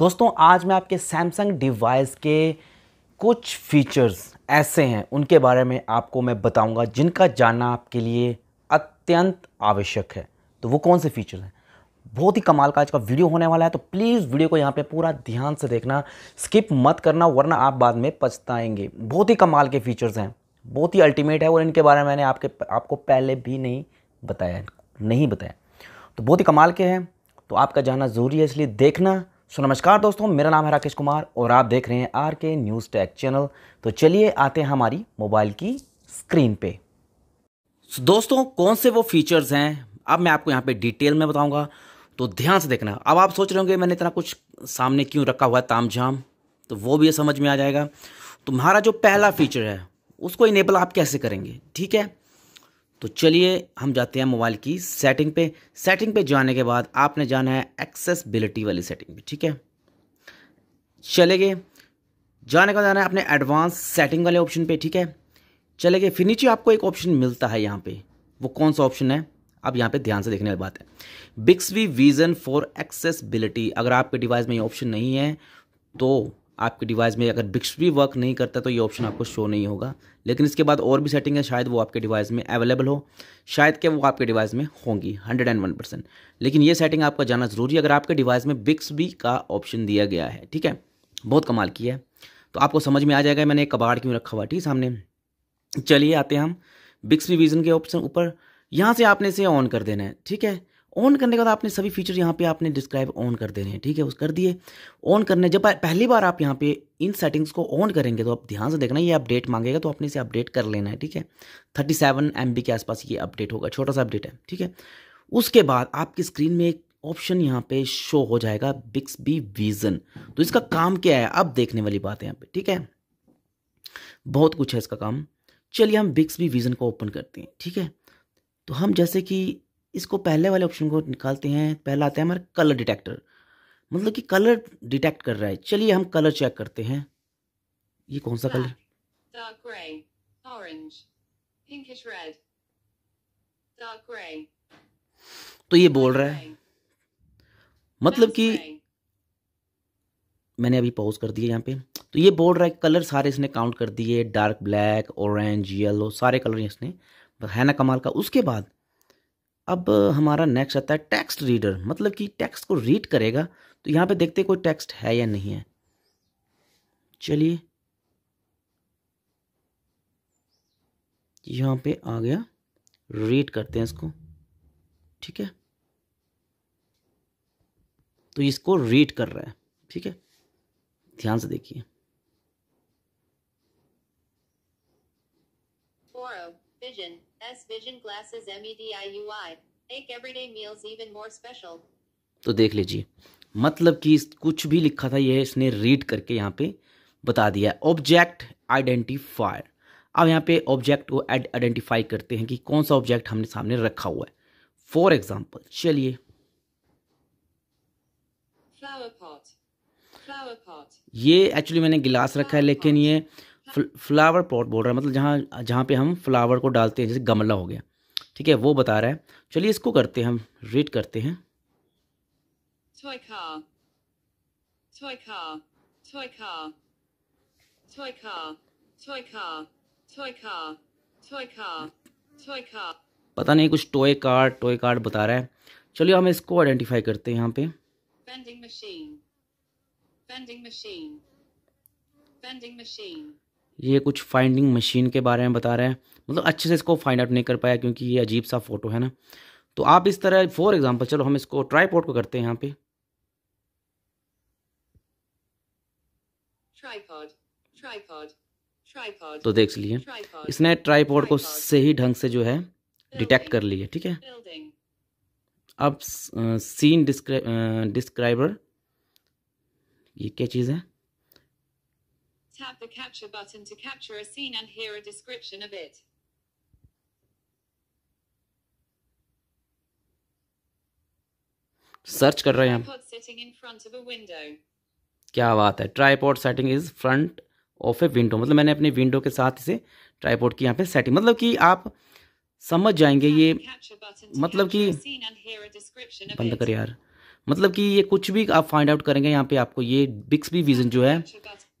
दोस्तों आज मैं आपके सैमसंग डिवाइस के कुछ फीचर्स ऐसे हैं उनके बारे में आपको मैं बताऊंगा जिनका जानना आपके लिए अत्यंत आवश्यक है तो वो कौन से फीचर हैं बहुत ही कमाल का आज का वीडियो होने वाला है तो प्लीज़ वीडियो को यहाँ पे पूरा ध्यान से देखना स्किप मत करना वरना आप बाद में पछताएंगे बहुत ही कमाल के फीचर्स हैं बहुत ही अल्टीमेट है और इनके बारे में मैंने आपके आपको पहले भी नहीं बताया नहीं बताया तो बहुत ही कमाल के हैं तो आपका जानना ज़रूरी है इसलिए देखना सो so, नमस्कार दोस्तों मेरा नाम है राकेश कुमार और आप देख रहे हैं आर के न्यूज़ टैक चैनल तो चलिए आते हैं हमारी मोबाइल की स्क्रीन पे so, दोस्तों कौन से वो फीचर्स हैं अब मैं आपको यहाँ पे डिटेल में बताऊँगा तो ध्यान से देखना अब आप सोच रहे होंगे मैंने इतना कुछ सामने क्यों रखा हुआ है ताम झाम तो वो भी समझ में आ जाएगा तुम्हारा तो जो पहला फीचर है उसको इनेबल आप कैसे करेंगे ठीक है तो चलिए हम जाते हैं मोबाइल की सेटिंग पे सेटिंग पे जाने के बाद आपने जाना है एक्सेसबिलिटी वाली सेटिंग पे ठीक है चले गए जाने का जाना है अपने एडवांस सेटिंग वाले ऑप्शन पे ठीक है चले गए फिर नीचे आपको एक ऑप्शन मिलता है यहाँ पे वो कौन सा ऑप्शन है अब यहाँ पे ध्यान से देखने वाली बात है Bixby vision for accessibility अगर आपके डिवाइस में ये ऑप्शन नहीं है तो आपके डिवाइस में अगर बिक्स भी वर्क नहीं करता तो ये ऑप्शन आपको शो नहीं होगा लेकिन इसके बाद और भी सेटिंग है शायद वो आपके डिवाइस में अवेलेबल हो शायद क्या वो आपके डिवाइस में होंगी हंड्रेड एंड वन परसेंट लेकिन ये सेटिंग आपका जाना ज़रूरी है अगर आपके डिवाइस में बिक्स भी का ऑप्शन दिया गया है ठीक है बहुत कमाल की है तो आपको समझ में आ जाएगा मैंने कबाड़ क्यों रखा हुआ ठीक सामने चलिए आते हैं हम बिक्स विजन के ऑप्शन ऊपर यहाँ से आपने इसे ऑन कर देना है ठीक है ऑन करने के बाद आपने सभी फीचर यहाँ पे आपने डिस्क्राइब ऑन कर देने हैं ठीक है उस कर दिए ऑन करने जब पहली बार आप यहाँ पे इन सेटिंग्स को ऑन करेंगे तो आप ध्यान से देखना ये अपडेट मांगेगा तो आपने इसे अपडेट कर लेना है ठीक है थर्टी सेवन एम बी के आसपास ये अपडेट होगा छोटा सा अपडेट है ठीक है उसके बाद आपकी स्क्रीन में एक ऑप्शन यहाँ पे शो हो जाएगा बी विजन तो इसका काम क्या है अब देखने वाली बात है यहाँ पे ठीक है बहुत कुछ है इसका काम चलिए हम बी विजन को ओपन करते हैं ठीक है तो हम जैसे कि इसको पहले वाले ऑप्शन को निकालते हैं पहला आता है हमारा कलर डिटेक्टर मतलब कि कलर डिटेक्ट कर रहा है चलिए हम कलर चेक करते हैं ये कौन सा कलर तो ये बोल रहा है मतलब कि मैंने अभी पॉज कर दिया यहाँ पे तो ये बोल रहा है कलर सारे इसने काउंट कर दिए डार्क ब्लैक ऑरेंज येलो सारे कलर इसने है ना कमाल का उसके बाद अब हमारा नेक्स्ट आता है टेक्स्ट रीडर मतलब कि टेक्स्ट को रीड करेगा तो यहाँ पे देखते कोई टेक्स्ट है या नहीं है चलिए यहाँ पे आ गया रीड करते हैं इसको ठीक है तो इसको रीड कर रहा है ठीक है ध्यान से देखिए vision vision glasses MEDIUI make everyday meals even more special तो देख लीजिए मतलब कि कुछ भी लिखा था यह इसने रीड करके यहाँ पे बता दिया ऑब्जेक्ट आइडेंटिफायर अब यहाँ पे ऑब्जेक्ट को आइडेंटिफाई करते हैं कि कौन सा ऑब्जेक्ट हमने सामने रखा हुआ है फॉर एग्जाम्पल चलिए ये एक्चुअली मैंने गिलास रखा है लेकिन ये फ्लावर पॉट बोल रहा है मतलब जहाँ जहाँ पे हम फ्लावर को डालते हैं जैसे गमला हो गया ठीक है वो बता रहा है चलिए इसको करते हैं हम रीड करते हैं पता नहीं कुछ टॉय कार टॉय कार्ड बता रहा है चलिए हम इसको आइडेंटिफाई करते हैं यहाँ पे bending machine bending machine bending machine ये कुछ फाइंडिंग मशीन के बारे में बता रहे हैं मतलब अच्छे से इसको फाइंड आउट नहीं कर पाया क्योंकि ये अजीब सा फोटो है ना तो आप इस तरह फॉर एग्जाम्पल चलो हम इसको ट्राई को करते हैं यहाँ पे तो देख लिए इसने ट्राईपोर्ड को सही ढंग से जो है डिटेक्ट कर लिया ठीक है अब सीन डिस्क्राइबर ये क्या चीज़ है Tap the capture button to capture a scene and hear a description of it. Search कर रहे हैं क्या बात है tripod setting is front of a window मतलब मैंने अपने विंडो के साथ इसे ट्राईपोर्ट की यहाँ पे सेटिंग मतलब कि आप समझ जाएंगे ये मतलब कि बंद कर यार मतलब कि ये कुछ भी आप फाइंड आउट करेंगे यहाँ पे आपको ये बिक्स भी विजन जो है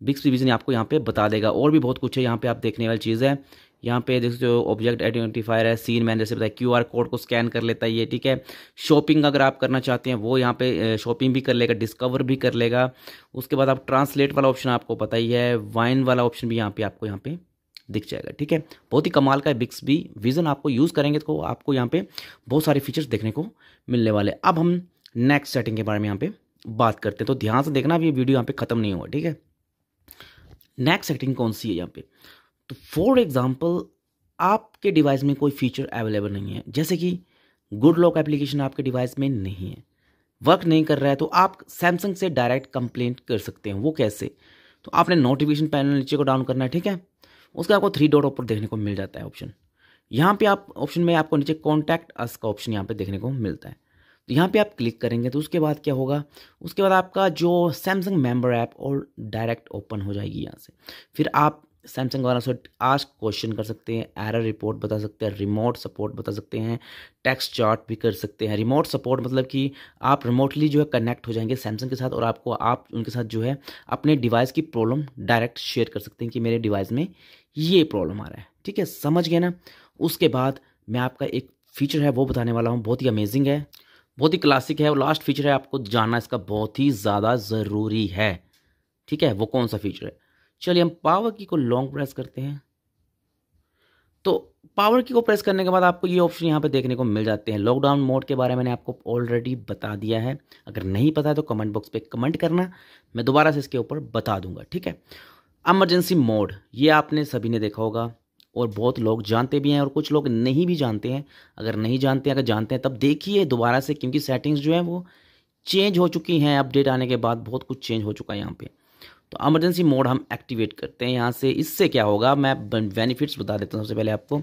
बिक्स डिवीजन आपको यहाँ पे बता देगा और भी बहुत कुछ है यहाँ पे आप देखने वाली चीज़ है यहाँ पे देख सकते हो ऑब्जेक्ट आइडेंटिफायर है सीन मैन जैसे बताया क्यूआर कोड को स्कैन कर लेता है ये ठीक है शॉपिंग अगर आप करना चाहते हैं वो यहाँ पे शॉपिंग भी कर लेगा डिस्कवर भी कर लेगा उसके बाद आप ट्रांसलेट वाला ऑप्शन आपको पता ही है वाइन वाला ऑप्शन भी यहाँ पे आपको यहाँ पे दिख जाएगा ठीक है बहुत ही कमाल का है बिक्स भी विजन आपको यूज़ करेंगे तो आपको यहाँ पर बहुत सारे फीचर्स देखने को मिलने वाले अब हम नेक्स्ट सेटिंग के बारे में यहाँ पर बात करते हैं तो ध्यान से देखना अभी वीडियो यहाँ पर खत्म नहीं हुआ ठीक है नेक्स्ट सेटिंग कौन सी है यहाँ पे तो फॉर एग्जाम्पल आपके डिवाइस में कोई फीचर अवेलेबल नहीं है जैसे कि गुड लॉक एप्लीकेशन आपके डिवाइस में नहीं है वर्क नहीं कर रहा है तो आप सैमसंग से डायरेक्ट कंप्लेंट कर सकते हैं वो कैसे तो आपने नोटिफिकेशन पैनल नीचे को डाउन करना है ठीक है उसका आपको थ्री डॉट ऊपर देखने को मिल जाता है ऑप्शन यहाँ पे आप ऑप्शन में आपको नीचे कॉन्टैक्ट अस का ऑप्शन यहाँ पे देखने को मिलता है तो यहाँ पे आप क्लिक करेंगे तो उसके बाद क्या होगा उसके बाद आपका जो सैमसंग मेम्बर ऐप और डायरेक्ट ओपन हो जाएगी यहाँ से फिर आप सैमसंग वाला से आज क्वेश्चन कर सकते हैं एरर रिपोर्ट बता सकते हैं रिमोट सपोर्ट बता सकते हैं टेक्स्ट चार्ट भी कर सकते हैं रिमोट सपोर्ट मतलब कि आप रिमोटली जो है कनेक्ट हो जाएंगे सैमसंग के साथ और आपको आप उनके साथ जो है अपने डिवाइस की प्रॉब्लम डायरेक्ट शेयर कर सकते हैं कि मेरे डिवाइस में ये प्रॉब्लम आ रहा है ठीक है समझ गए ना उसके बाद मैं आपका एक फीचर है वो बताने वाला हूँ बहुत ही अमेजिंग है बहुत ही क्लासिक है और लास्ट फीचर है आपको जानना इसका बहुत ही ज़्यादा ज़रूरी है ठीक है वो कौन सा फीचर है चलिए हम पावर की को लॉन्ग प्रेस करते हैं तो पावर की को प्रेस करने के बाद आपको ये ऑप्शन यहाँ पे देखने को मिल जाते हैं लॉकडाउन मोड के बारे में मैंने आपको ऑलरेडी बता दिया है अगर नहीं पता है तो कमेंट बॉक्स पे कमेंट करना मैं दोबारा से इसके ऊपर बता दूंगा ठीक है एमरजेंसी मोड ये आपने सभी ने देखा होगा और बहुत लोग जानते भी हैं और कुछ लोग नहीं भी जानते हैं अगर नहीं जानते अगर जानते हैं तब देखिए दोबारा से क्योंकि सेटिंग्स जो हैं वो चेंज हो चुकी हैं अपडेट आने के बाद बहुत कुछ चेंज हो चुका है यहाँ पर तो एमरजेंसी मोड हम एक्टिवेट करते हैं यहाँ से इससे क्या होगा मैं बेनिफिट्स बता देता हूँ सबसे पहले आपको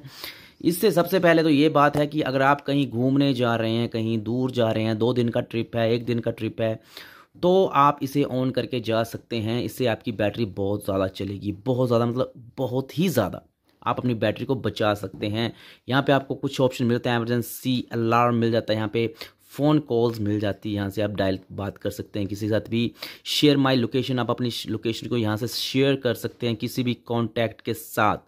इससे सबसे पहले तो ये बात है कि अगर आप कहीं घूमने जा रहे हैं कहीं दूर जा रहे हैं दो दिन का ट्रिप है एक दिन का ट्रिप है तो आप इसे ऑन करके जा सकते हैं इससे आपकी बैटरी बहुत ज़्यादा चलेगी बहुत ज़्यादा मतलब बहुत ही ज़्यादा आप अपनी बैटरी को बचा सकते हैं यहाँ पे आपको कुछ ऑप्शन मिलता है एमरजेंसी अलार्म मिल जाता है यहाँ पे फ़ोन कॉल्स मिल जाती है यहाँ से आप डायल बात कर सकते हैं किसी के साथ भी शेयर माई लोकेशन आप अपनी लोकेशन को यहाँ से शेयर कर सकते हैं किसी भी कॉन्टैक्ट के साथ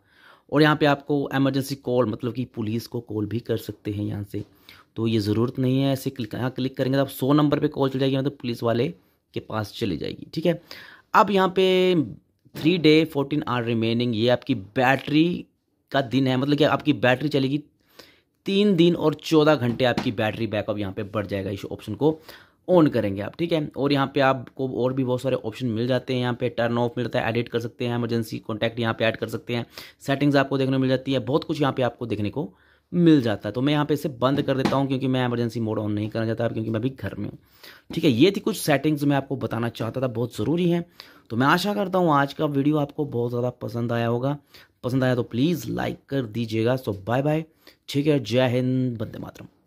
और यहाँ पे आपको एमरजेंसी कॉल मतलब कि पुलिस को कॉल भी कर सकते हैं यहाँ से तो ये ज़रूरत नहीं है ऐसे क्लिक यहाँ क्लिक करेंगे तो आप सौ नंबर पर कॉल चल जाएगी मतलब पुलिस वाले के पास चली जाएगी ठीक है अब यहाँ पे three day fourteen are remaining ये आपकी बैटरी का दिन है मतलब कि आपकी बैटरी चलेगी तीन दिन और चौदह घंटे आपकी बैटरी बैकअप यहाँ पे बढ़ जाएगा इस ऑप्शन को ऑन करेंगे आप ठीक है और यहाँ पे आपको और भी बहुत सारे ऑप्शन मिल जाते हैं यहाँ पे टर्न ऑफ मिलता है एडिट कर सकते हैं इमरजेंसी कॉन्टैक्ट यहाँ पे ऐड कर सकते हैं सेटिंग्स आपको देखने को मिल जाती है बहुत कुछ यहाँ पे आपको देखने को मिल जाता है तो मैं यहाँ पे इसे बंद कर देता हूँ क्योंकि मैं इमरजेंसी मोड ऑन नहीं करना चाहता क्योंकि मैं अभी घर में हूँ ठीक है ये थी कुछ सेटिंग्स मैं आपको बताना चाहता था बहुत ज़रूरी है तो मैं आशा करता हूँ आज का वीडियो आपको बहुत ज़्यादा पसंद आया होगा पसंद आया तो प्लीज़ लाइक कर दीजिएगा सो बाय बाय ठीक है जय हिंद बंदे मातरम